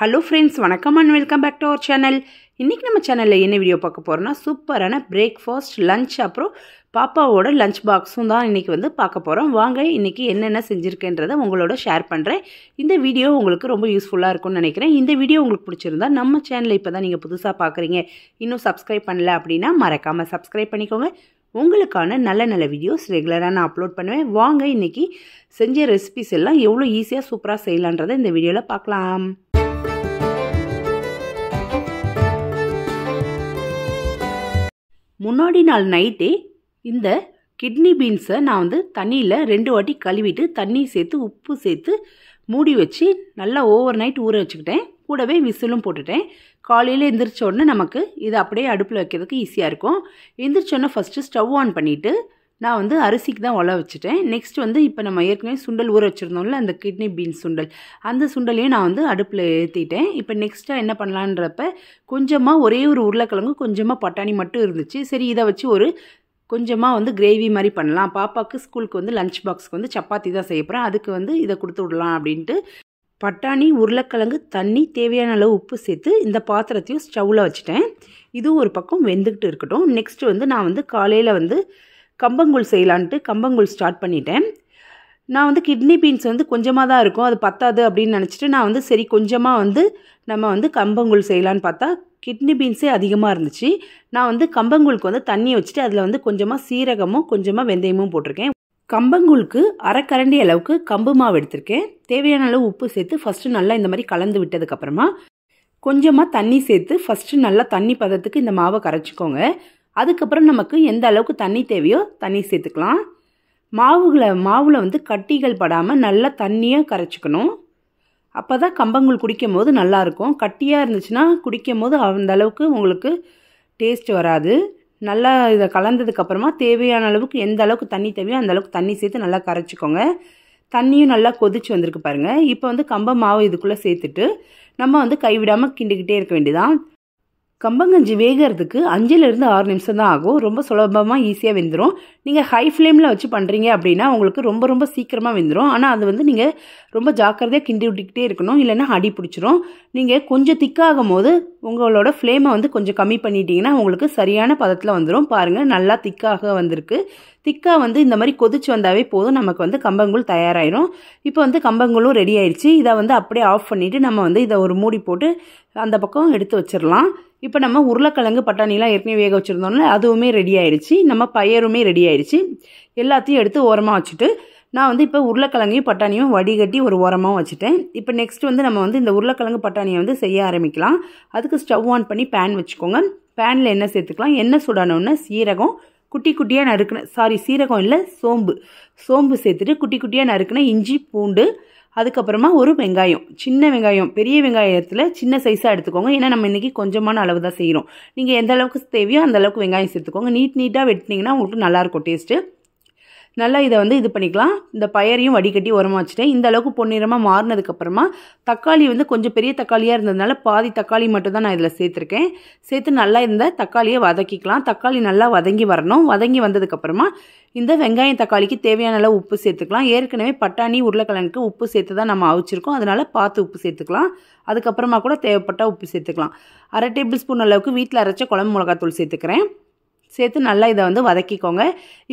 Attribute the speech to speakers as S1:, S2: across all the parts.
S1: hello friends வணக்கம் and welcome back to our channel இன்றைக்கி நம்ம சேனலில் என்ன வீடியோ பார்க்க போகிறோன்னா சூப்பரான பிரேக்ஃபாஸ்ட் லஞ்ச் அப்புறம் பாப்பாவோட லஞ்ச் பாக்ஸும் தான் இன்றைக்கி வந்து பார்க்க போகிறோம் வாங்க இன்றைக்கி என்னென்ன செஞ்சுருக்கேன்றதை உங்களோட ஷேர் பண்ணுறேன் இந்த வீடியோ உங்களுக்கு ரொம்ப யூஸ்ஃபுல்லாக இருக்கும்னு நினைக்கிறேன் இந்த வீடியோ உங்களுக்கு பிடிச்சிருந்தா நம்ம சேனலில் இப்போ தான் நீங்கள் புதுசாக பார்க்குறீங்க இன்னும் சப்ஸ்கிரைப் பண்ணல அப்படின்னா மறக்காமல் சப்ஸ்கிரைப் பண்ணிக்கோங்க உங்களுக்கான நல்ல நல்ல வீடியோஸ் ரெகுலராக நான் அப்லோட் பண்ணுவேன் வாங்க இன்றைக்கி செஞ்ச ரெசிபிஸ் எல்லாம் எவ்வளோ ஈஸியாக சூப்பராக செய்யலான்றதை இந்த வீடியோவில் பார்க்கலாம் முன்னாடி நாள் நைட்டே இந்த கிட்னி பீன்ஸை நான் வந்து தண்ணியில் ரெண்டு வாட்டி கழுவிட்டு தண்ணி சேர்த்து உப்பு சேர்த்து மூடி வச்சு நல்லா ஓவர் நைட் ஊற வச்சுக்கிட்டேன் கூடவே விசிலும் போட்டுட்டேன் காலையில் எந்திரிச்சோடனே நமக்கு இது அப்படியே அடுப்பில் வைக்கிறதுக்கு ஈஸியாக இருக்கும் எந்திரிச்சோடனே ஃபஸ்ட்டு ஸ்டவ் ஆன் பண்ணிவிட்டு நான் வந்து அரிசிக்கு தான் ஒலை வச்சுட்டேன் நெக்ஸ்ட் வந்து இப்போ நம்ம ஏற்கனவே சுண்டல் ஊற வச்சுருந்தோம்ல அந்த கிட்னி பீன்ஸ் சுண்டல் அந்த சுண்டலையும் நான் வந்து அடுப்பில் ஏற்றிட்டேன் இப்போ நெக்ஸ்ட்டாக என்ன பண்ணலான்றப்ப கொஞ்சமாக ஒரே ஒரு உருளைக்கிழங்கு கொஞ்சமாக பட்டாணி மட்டும் இருந்துச்சு சரி இதை வச்சு ஒரு கொஞ்சமாக வந்து கிரேவி மாதிரி பண்ணலாம் பாப்பாவுக்கு ஸ்கூலுக்கு வந்து லஞ்ச் பாக்ஸ்க்கு வந்து சப்பாத்தி தான் செய்ய போகிறேன் அதுக்கு வந்து இதை கொடுத்து விடலாம் அப்படின்ட்டு பட்டாணி உருளைக்கிழங்கு தண்ணி தேவையான அளவு உப்பு சேர்த்து இந்த பாத்திரத்தையும் ஸ்டவ்வில் வச்சுட்டேன் இதுவும் ஒரு பக்கம் வெந்துக்கிட்டு இருக்கட்டும் நெக்ஸ்ட்டு வந்து நான் வந்து காலையில் வந்து கம்பங்கூழ் செய்யலான்ட்டு கம்பங்கூழ் ஸ்டார்ட் பண்ணிட்டேன் நான் வந்து கிட்னி பீன்ஸ் வந்து கொஞ்சமாக தான் இருக்கும் அது பத்தாது அப்படின்னு நினச்சிட்டு நான் வந்து சரி கொஞ்சமாக வந்து நம்ம வந்து கம்பங்கூழ் செய்யலான்னு பார்த்தா கிட்னி பீன்ஸே அதிகமாக இருந்துச்சு நான் வந்து கம்பங்கூழுக்கு வந்து தண்ணியை வச்சுட்டு அதில் வந்து கொஞ்சமாக சீரகமும் கொஞ்சமாக வெந்தயமும் போட்டிருக்கேன் கம்பங்கூழுக்கு அரைக்கரண்டி அளவுக்கு கம்பு மாவு எடுத்திருக்கேன் தேவையான அளவு உப்பு சேர்த்து ஃபஸ்ட்டு நல்லா இந்த மாதிரி கலந்து விட்டதுக்கப்புறமா கொஞ்சமாக தண்ணி சேர்த்து ஃபஸ்ட்டு நல்லா தண்ணி பதத்துக்கு இந்த மாவை கரைச்சிக்கோங்க அதுக்கப்புறம் நமக்கு எந்த அளவுக்கு தண்ணி தேவையோ தண்ணி சேர்த்துக்கலாம் மாவுகளை மாவில் வந்து கட்டிகள் படாமல் நல்லா தண்ணியாக கரைச்சிக்கணும் அப்போ தான் கம்பங்கூழ் குடிக்கும் போது நல்லாயிருக்கும் கட்டியாக இருந்துச்சுன்னா குடிக்கும் போது அந்த அளவுக்கு உங்களுக்கு டேஸ்ட் வராது நல்லா இதை கலந்ததுக்கப்புறமா தேவையான அளவுக்கு எந்த அளவுக்கு தண்ணி தேவையோ அந்த அளவுக்கு தண்ணி சேர்த்து நல்லா கரைச்சிக்கோங்க தண்ணியும் நல்லா கொதிச்சு வந்திருக்கு பாருங்கள் இப்போ வந்து கம்ப மாவு இதுக்குள்ளே சேர்த்துட்டு நம்ம வந்து கைவிடாமல் கிண்டுக்கிட்டே இருக்க வேண்டியதான் கம்பங்கஞ்சி வேகிறதுக்கு அஞ்சுலேருந்து ஆறு நிமிஷம் தான் ஆகும் ரொம்ப சுலபமாக ஈஸியாக வெந்துடும் நீங்கள் ஹை ஃப்ளேமில் வச்சு பண்ணுறீங்க அப்படின்னா உங்களுக்கு ரொம்ப ரொம்ப சீக்கிரமாக வெந்துடும் ஆனால் அது வந்து நீங்கள் ரொம்ப ஜாக்கிரதையாக கிண்டி விட்டுக்கிட்டே இருக்கணும் இல்லைன்னா அடி பிடிச்சிரும் நீங்கள் கொஞ்சம் திக்காகும் போது உங்களோட ஃப்ளேமை வந்து கொஞ்சம் கம்மி பண்ணிட்டீங்கன்னா உங்களுக்கு சரியான பதத்தில் வந்துடும் பாருங்கள் நல்லா திக்காக வந்திருக்கு திக்காக வந்து இந்த மாதிரி கொதிச்சு வந்தாவே போதும் நமக்கு வந்து கம்பங்கூழ் தயாராகிடும் இப்போ வந்து கம்பங்கூழும் ரெடி ஆயிடுச்சு இதை வந்து அப்படியே ஆஃப் பண்ணிவிட்டு நம்ம வந்து இதை ஒரு மூடி போட்டு அந்த பக்கம் எடுத்து வச்சிடலாம் இப்போ நம்ம உருளைக்கிழங்கு பட்டாணிலாம் ஏற்கனவே வேக வச்சுருந்தோம்ல அதுவுமே ரெடி ஆயிடுச்சு நம்ம பயருமே ரெடி ஆயிடுச்சு எல்லாத்தையும் எடுத்து ஓரமாக வச்சுட்டு நான் வந்து இப்போ உருளைக்கிழங்கையும் பட்டாணியும் வடிகட்டி ஒரு ஓரமாக வச்சுட்டேன் இப்போ நெக்ஸ்ட் வந்து நம்ம வந்து இந்த உருளைக்கிழங்கு பட்டாணியை வந்து செய்ய ஆரம்பிக்கலாம் அதுக்கு ஸ்டவ் ஆன் பண்ணி பேன் வச்சுக்கோங்க பேனில் எண்ணெய் சேர்த்துக்கலாம் எண்ணெய் சுடானோடனே சீரகம் குட்டி குட்டியாக நறுக்கினேன் சாரி சீரகம் இல்லை சோம்பு சோம்பு சேர்த்துட்டு குட்டி குட்டியாக நறுக்கின இஞ்சி பூண்டு அதுக்கப்புறமா ஒரு வெங்காயம் சின்ன வெங்காயம் பெரிய வெங்காயத்தில் சின்ன சைஸாக எடுத்துக்கோங்க ஏன்னா நம்ம இன்றைக்கி கொஞ்சமான அளவு தான் செய்கிறோம் நீங்கள் எந்த அளவுக்கு தேவையோ அந்த அளவுக்கு வெங்காயம் சேர்த்துக்கோங்க நீட் நீட்டாக வெட்டினீங்கன்னா உங்களுக்கு நல்லாயிருக்கும் டேஸ்ட்டு நல்லா இதை வந்து இது பண்ணிக்கலாம் இந்த பயரையும் வடிகட்டி உரமாக வச்சுட்டேன் இந்த அளவுக்கு பொன்னிறமாக மாறினதுக்கப்புறமா தக்காளி வந்து கொஞ்சம் பெரிய தக்காளியாக இருந்ததுனால பாதி தக்காளி மட்டும் தான் நான் இதில் சேர்த்துருக்கேன் சேர்த்து நல்லா இந்த தக்காளியை வதக்கிக்கலாம் தக்காளி நல்லா வதங்கி வரணும் வதங்கி வந்ததுக்கப்புறமா இந்த வெங்காயம் தக்காளிக்கு தேவையான அளவு உப்பு சேர்த்துக்கலாம் ஏற்கனவே பட்டாணி உருளைக்கிழங்குக்கு உப்பு சேர்த்து தான் நம்ம அவிச்சிருக்கோம் அதனால் பார்த்து உப்பு சேர்த்துக்கலாம் அதுக்கப்புறமா கூட தேவைப்பட்டால் உப்பு சேர்த்துக்கலாம் அரை டேபிள் ஸ்பூன் அளவுக்கு வீட்டில் அரைச்ச குழம்பு மிளகாத்தூள் சேர்த்துக்கிறேன் சேர்த்து நல்லா இதை வந்து வதக்கிக்கோங்க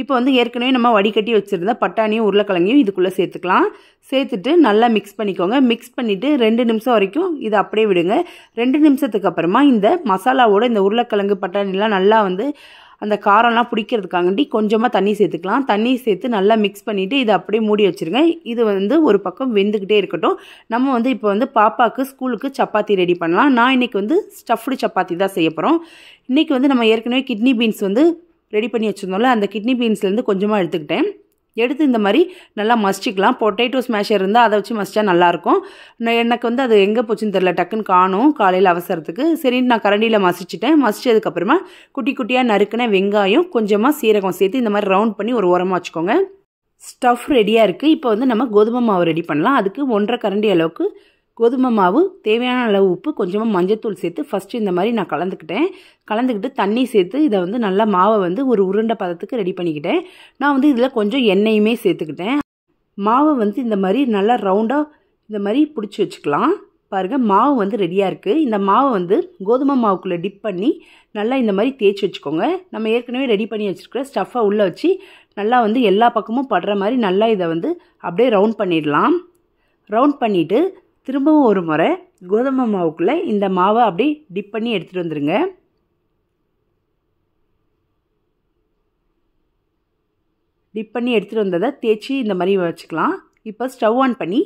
S1: இப்போ வந்து ஏற்கனவே நம்ம வடிகட்டி வச்சுருந்த பட்டாணியும் உருளைக்கிழங்கையும் இதுக்குள்ளே சேர்த்துக்கலாம் சேர்த்துட்டு நல்லா மிக்ஸ் பண்ணிக்கோங்க மிக்ஸ் பண்ணிவிட்டு ரெண்டு நிமிஷம் வரைக்கும் இதை அப்படியே விடுங்க ரெண்டு நிமிஷத்துக்கு அப்புறமா இந்த மசாலாவோட இந்த உருளைக்கிழங்கு பட்டாணிலாம் நல்லா வந்து அந்த காரம்லாம் பிடிக்கிறதுக்காகண்டி கொஞ்சமாக தண்ணி சேர்த்துக்கலாம் தண்ணி சேர்த்து நல்லா மிக்ஸ் பண்ணிவிட்டு இதை அப்படியே மூடி வச்சுருங்க இது வந்து ஒரு பக்கம் வெந்துக்கிட்டே இருக்கட்டும் நம்ம வந்து இப்போ வந்து பாப்பாவுக்கு ஸ்கூலுக்கு சப்பாத்தி ரெடி பண்ணலாம் நான் இன்றைக்கி வந்து ஸ்டஃப்டு சப்பாத்தி தான் செய்ய போகிறோம் இன்றைக்கி வந்து நம்ம ஏற்கனவே கிட்னி பீன்ஸ் வந்து ரெடி பண்ணி வச்சுருந்தோம்ல அந்த கிட்னி பீன்ஸ்லேருந்து கொஞ்சமாக எடுத்துக்கிட்டேன் எடுத்து இந்த மாதிரி நல்லா மசிச்சிக்கலாம் பொட்டேட்டோ ஸ்மேஷர் இருந்தால் அதை வச்சு மசிச்சா நல்லாயிருக்கும் நான் எனக்கு வந்து அது எங்கே போச்சுன்னு தெரில டக்குன்னு காணும் காலையில் அவசரத்துக்கு சரின்னு நான் கரண்டியில் மசிச்சிட்டேன் மசிச்சதுக்கப்புறமா குட்டி குட்டியாக நறுக்கின வெங்காயம் கொஞ்சமாக சீரகம் சேர்த்து இந்த மாதிரி ரவுண்ட் பண்ணி ஒரு உரமாக வச்சுக்கோங்க ஸ்டஃப் ரெடியாக இருக்குது இப்போ வந்து நம்ம கோதுமை மாவு ரெடி பண்ணலாம் அதுக்கு ஒன்றரை கரண்டி அளவுக்கு கோதுமை மாவு தேவையான அளவு உப்பு கொஞ்சமாக மஞ்சத்தூள் சேர்த்து ஃபஸ்ட்டு இந்த மாதிரி நான் கலந்துக்கிட்டேன் கலந்துக்கிட்டு தண்ணி சேர்த்து இதை வந்து நல்லா மாவை வந்து ஒரு உருண்டை பதத்துக்கு ரெடி பண்ணிக்கிட்டேன் நான் வந்து இதில் கொஞ்சம் எண்ணெயுமே சேர்த்துக்கிட்டேன் மாவை வந்து இந்த மாதிரி நல்லா ரவுண்டாக இந்த மாதிரி பிடிச்சி வச்சுக்கலாம் பாருங்கள் மாவு வந்து ரெடியாக இருக்குது இந்த மாவை வந்து கோதுமை மாவுக்குள்ளே டிப் பண்ணி நல்லா இந்த மாதிரி தேய்ச்சி வச்சுக்கோங்க நம்ம ஏற்கனவே ரெடி பண்ணி வச்சுருக்கிற ஸ்டஃப்பை உள்ளே வச்சு நல்லா வந்து எல்லா பக்கமும் படுற மாதிரி நல்லா இதை வந்து அப்படியே ரவுண்ட் பண்ணிடலாம் ரவுண்ட் பண்ணிவிட்டு திரும்பவும் ஒரு முறை கோதுமை மாவுக்குள்ளே இந்த மாவை அப்படி டிப் பண்ணி எடுத்துகிட்டு வந்துடுங்க டிப் பண்ணி எடுத்துகிட்டு வந்ததை தேய்ச்சி இந்த மாதிரி வச்சுக்கலாம் இப்போ ஸ்டவ் ஆன் பண்ணி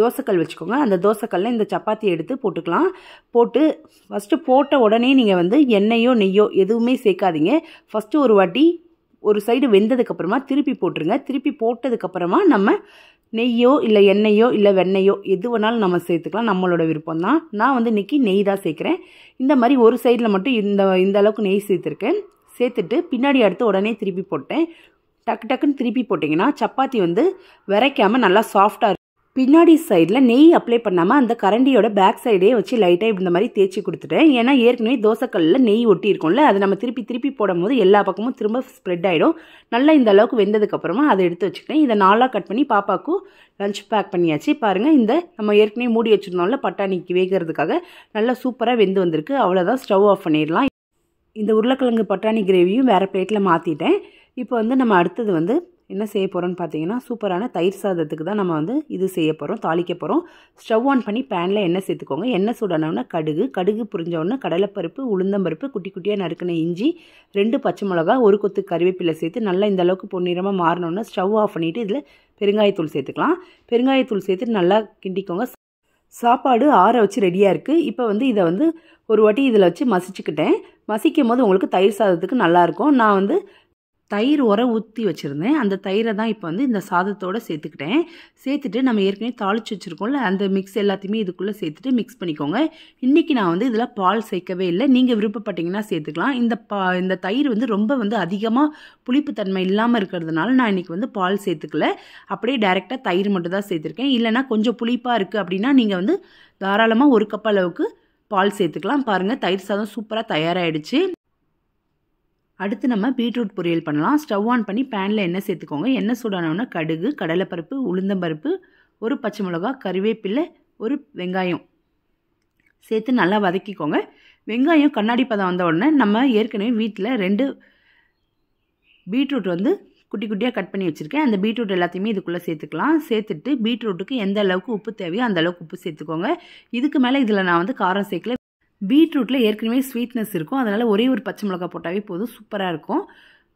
S1: தோசைக்கல் வச்சுக்கோங்க அந்த தோசைக்கல்லில் இந்த சப்பாத்தி எடுத்து போட்டுக்கலாம் போட்டு ஃபஸ்ட்டு போட்ட உடனே நீங்கள் வந்து எண்ணெயோ நெய்யோ எதுவுமே சேர்க்காதீங்க ஃபஸ்ட்டு ஒரு வாட்டி ஒரு சைடு வெந்ததுக்கப்புறமா திருப்பி போட்டுருங்க திருப்பி போட்டதுக்கப்புறமா நம்ம நெய்யோ இல்லை எண்ணெயோ இல்லை வெண்ணெயோ எது வேணாலும் நம்ம சேர்த்துக்கலாம் நம்மளோட விருப்பம் தான் நான் வந்து இன்றைக்கி நெய் தான் சேர்க்குறேன் இந்த மாதிரி ஒரு சைடில் மட்டும் இந்த இந்த அளவுக்கு நெய் சேர்த்துருக்கேன் சேர்த்துட்டு பின்னாடி அடுத்து உடனே திருப்பி போட்டேன் டக்கு டக்குன்னு திருப்பி போட்டிங்கன்னா சப்பாத்தி வந்து விரைக்காமல் நல்லா சாஃப்டாக பின்னாடி சைடில் நெய் அப்ளை பண்ணாமல் அந்த கரண்டியோட பேக் சைடே வச்சு லைட்டாக இந்த மாதிரி தேய்ச்சி கொடுத்துட்டேன் ஏன்னா ஏற்கனவே தோசைக்கல்லில் நெய் ஒட்டி இருக்கும்ல அதை நம்ம திருப்பி திருப்பி போடும்போது எல்லா பக்கமும் திரும்ப ஸ்ப்ரெட் ஆகிடும் நல்லா இந்த அளவுக்கு வெந்ததுக்கப்புறமா அதை எடுத்து வச்சுக்கிட்டேன் இதை நாளாக கட் பண்ணி பாப்பாவுக்கும் லஞ்ச் பேக் பண்ணியாச்சு பாருங்கள் இந்த நம்ம ஏற்கனவே மூடி வச்சுருந்தோம்ல பட்டாணிக்கு வேகிறதுக்காக நல்லா சூப்பராக வெந்து வந்திருக்கு அவ்வளோதான் ஸ்டவ் ஆஃப் பண்ணிடலாம் இந்த உருளைக்கிழங்கு பட்டாணி கிரேவியும் வேறு பிளேட்டில் மாற்றிட்டேன் இப்போ வந்து நம்ம அடுத்தது வந்து என்ன செய்ய போகிறோன்னு பார்த்தீங்கன்னா சூப்பரான தயிர் சாதத்துக்கு தான் நம்ம வந்து இது செய்ய போகிறோம் தாளிக்க போகிறோம் ஸ்டவ் ஆன் பண்ணி பேனில் எண்ணெய் சேர்த்துக்கோங்க எண்ணெய் சூடானவுடனே கடுகு கடுகு புரிஞ்சவுடனே கடலைப்பருப்பு உளுந்தம்பருப்பு குட்டி குட்டியாக நறுக்கின இஞ்சி ரெண்டு பச்சை மிளகா ஒரு கொத்து கருவேப்பிலை சேர்த்து நல்லா இந்த அளவுக்கு பொன்னிறமாக மாறினோடனே ஸ்டவ் ஆஃப் பண்ணிவிட்டு இதில் பெருங்காயத்தூள் சேர்த்துக்கலாம் பெருங்காயத்தூள் சேர்த்துட்டு நல்லா கிண்டிக்கோங்க சாப்பாடு ஆற வச்சு ரெடியாக இருக்குது இப்போ வந்து இதை வந்து ஒரு வாட்டி இதில் வச்சு மசிச்சுக்கிட்டேன் மசிக்கும் போது உங்களுக்கு தயிர் சாதத்துக்கு நல்லாயிருக்கும் நான் வந்து தயிர் உரம் ஊற்றி வச்சுருந்தேன் அந்த தயிரை தான் இப்போ வந்து இந்த சாதத்தோடு சேர்த்துக்கிட்டேன் சேர்த்துட்டு நம்ம ஏற்கனவே தாளித்து வச்சுருக்கோம்ல அந்த மிக்ஸ் எல்லாத்தையுமே இதுக்குள்ளே சேர்த்துட்டு மிக்ஸ் பண்ணிக்கோங்க இன்றைக்கி நான் வந்து இதில் பால் சேர்க்கவே இல்லை நீங்கள் விருப்பப்பட்டீங்கன்னா சேர்த்துக்கலாம் இந்த பா இந்த தயிர் வந்து ரொம்ப வந்து அதிகமாக புளிப்புத்தன்மை இல்லாமல் இருக்கிறதுனால நான் இன்றைக்கி வந்து பால் சேர்த்துக்கல அப்படியே டைரெக்டாக தயிர் மட்டும் தான் சேர்த்துருக்கேன் இல்லைனா கொஞ்சம் புளிப்பாக இருக்குது அப்படின்னா நீங்கள் வந்து தாராளமாக ஒரு கப் அளவுக்கு பால் சேர்த்துக்கலாம் பாருங்கள் தயிர் சாதம் சூப்பராக தயாராகிடுச்சு அடுத்து நம்ம பீட்ரூட் பொரியல் பண்ணலாம் ஸ்டவ் ஆன் பண்ணி பேனில் எண்ணெய் சேர்த்துக்கோங்க எண்ணெய் சூடானோன்னா கடுகு கடலைப்பருப்பு உளுந்தம்பருப்பு ஒரு பச்சை மிளகா கருவேப்பிலை ஒரு வெங்காயம் சேர்த்து நல்லா வதக்கிக்கோங்க வெங்காயம் கண்ணாடி பதம் வந்த உடனே நம்ம ஏற்கனவே வீட்டில் ரெண்டு பீட்ரூட் வந்து குட்டி குட்டியாக கட் பண்ணி வச்சுருக்கேன் அந்த பீட்ரூட் எல்லாத்தையுமே இதுக்குள்ளே சேர்த்துக்கலாம் சேர்த்துட்டு பீட்ரூட்டுக்கு எந்த அளவுக்கு உப்பு தேவையோ அந்த அளவுக்கு உப்பு சேர்த்துக்கோங்க இதுக்கு மேலே இதில் நான் வந்து காரம் சேர்க்கல பீட்ரூட்டில் ஏற்கனவே ஸ்வீட்னஸ் இருக்கும் அதனால் ஒரே ஒரு பச்சை மிளகா போட்டாவே போதும் சூப்பராக இருக்கும்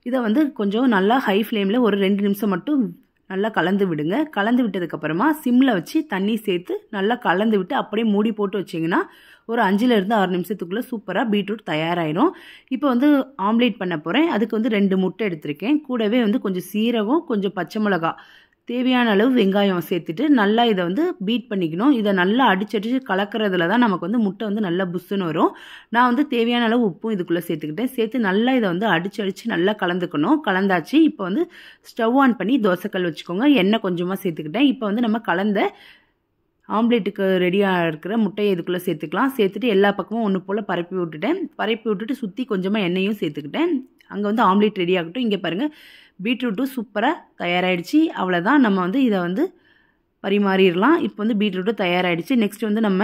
S1: இதை வந்து கொஞ்சம் நல்லா ஹை ஃப்ளேமில் ஒரு ரெண்டு நிமிஷம் மட்டும் நல்லா கலந்து விடுங்க கலந்து விட்டதுக்கப்புறமா சிம்மில் வச்சு தண்ணி சேர்த்து நல்லா கலந்து விட்டு அப்படியே மூடி போட்டு வச்சிங்கன்னா ஒரு அஞ்சுலேருந்து ஆறு நிமிஷத்துக்குள்ளே சூப்பராக பீட்ரூட் தயாராகிடும் இப்போ வந்து ஆம்லேட் பண்ண போகிறேன் அதுக்கு வந்து ரெண்டு முட்டை எடுத்திருக்கேன் கூடவே வந்து கொஞ்சம் சீரகம் கொஞ்சம் பச்சை மிளகா தேவையான அளவு வெங்காயம் சேர்த்துட்டு நல்லா இதை வந்து பீட் பண்ணிக்கணும் இதை நல்லா அடிச்சடிச்சு கலக்கிறதுல தான் நமக்கு வந்து முட்டை வந்து நல்லா புஷுன்னு வரும் நான் வந்து தேவையான அளவு உப்பும் இதுக்குள்ளே சேர்த்துக்கிட்டேன் சேர்த்து நல்லா இதை வந்து அடிச்சு அடித்து நல்லா கலந்துக்கணும் கலந்தாச்சு இப்போ வந்து ஸ்டவ் ஆன் பண்ணி தோசைக்கல் வச்சுக்கோங்க எண்ணெய் கொஞ்சமாக சேர்த்துக்கிட்டேன் இப்போ வந்து நம்ம கலந்த ஆம்லேட்டுக்கு ரெடியாக இருக்கிற முட்டையை இதுக்குள்ளே சேர்த்துக்கலாம் சேர்த்துட்டு எல்லா பக்கமும் ஒன்று போல் பரப்பி விட்டுட்டேன் பரப்பி விட்டுட்டு சுற்றி கொஞ்சமாக எண்ணெயும் சேர்த்துக்கிட்டேன் அங்கே வந்து ஆம்லேட் ரெடி ஆகட்டும் இங்கே பாருங்கள் பீட்ரூட்டும் சூப்பராக தயாராகிடுச்சு அவ்வளோதான் நம்ம வந்து இதை வந்து பரிமாறிடலாம் இப்போ வந்து பீட்ரூட்டும் தயாராகிடுச்சு நெக்ஸ்ட் வந்து நம்ம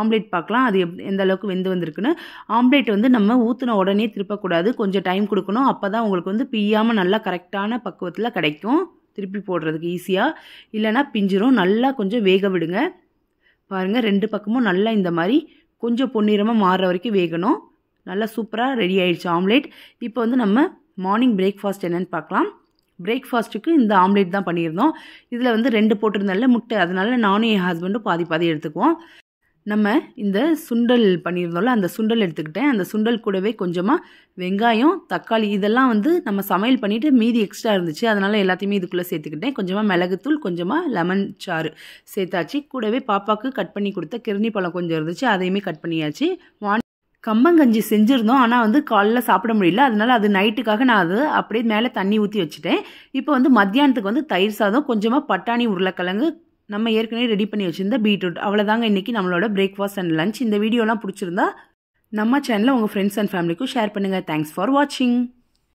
S1: ஆம்லேட் பார்க்கலாம் அது எப் எந்த அளவுக்கு வெந்து வந்திருக்குன்னு ஆம்லேட் வந்து நம்ம ஊற்றின உடனே திருப்பக்கூடாது கொஞ்சம் டைம் கொடுக்கணும் அப்போ தான் உங்களுக்கு வந்து பிய்யாமல் நல்லா கரெக்டான பக்குவத்தில் கிடைக்கும் திருப்பி போடுறதுக்கு ஈஸியாக இல்லைனா பிஞ்சிரும் நல்லா கொஞ்சம் வேக விடுங்க பாருங்கள் ரெண்டு பக்கமும் நல்லா இந்த மாதிரி கொஞ்சம் பொன்னிறமாக மாறுற வரைக்கும் வேகணும் நல்லா சூப்பராக ரெடி ஆயிடுச்சு ஆம்லேட் இப்போ வந்து நம்ம மார்னிங் பிரேக்ஃபாஸ்ட் என்னென்னு பார்க்கலாம் பிரேக்ஃபாஸ்ட்டுக்கு இந்த ஆம்லேட் தான் பண்ணியிருந்தோம் இதில் வந்து ரெண்டு போட்டிருந்தால முட்டை அதனால நானும் என் ஹஸ்பண்டும் பாதி பாதி எடுத்துக்குவோம் நம்ம இந்த சுண்டல் பண்ணியிருந்தோம்ல அந்த சுண்டல் எடுத்துக்கிட்டேன் அந்த சுண்டல் கூடவே கொஞ்சமாக வெங்காயம் தக்காளி இதெல்லாம் வந்து நம்ம சமையல் பண்ணிவிட்டு மீதி எக்ஸ்ட்ரா இருந்துச்சு அதனால் எல்லாத்தையுமே இதுக்குள்ளே சேர்த்துக்கிட்டேன் கொஞ்சமாக மிளகுத்தூள் கொஞ்சமாக லெமன் சாறு சேர்த்தாச்சு கூடவே பாப்பாவுக்கு கட் பண்ணி கொடுத்த கிருணி பழம் கொஞ்சம் இருந்துச்சு அதையுமே கட் பண்ணியாச்சு கம்பங்கஞ்சி செஞ்சுருந்தோம் ஆனால் வந்து காலைல சாப்பிட முடியல அதனால் அது நைட்டுக்காக நான் அது அப்படியே மேலே தண்ணி ஊற்றி வச்சுட்டேன் இப்போ வந்து மத்தியானத்துக்கு வந்து தயிர் சாதம் கொஞ்சமாக பட்டாணி உருளைக்கிழங்கு நம்ம ஏற்கனவே ரெடி பண்ணி வச்சுருந்த பீட்ரூட் அவ்வளோதாங்க இன்றைக்கி நம்மளோட பிரேக்ஃபாஸ்ட் அண்ட் லஞ்ச் இந்த வீடியோலாம் பிடிச்சிருந்தா நம்ம சேனலில் உங்கள் ஃப்ரெண்ட்ஸ் அண்ட் ஃபேமிலிக்கும் ஷேர் பண்ணுங்கள் தேங்க்ஸ் ஃபார் வாட்சிங்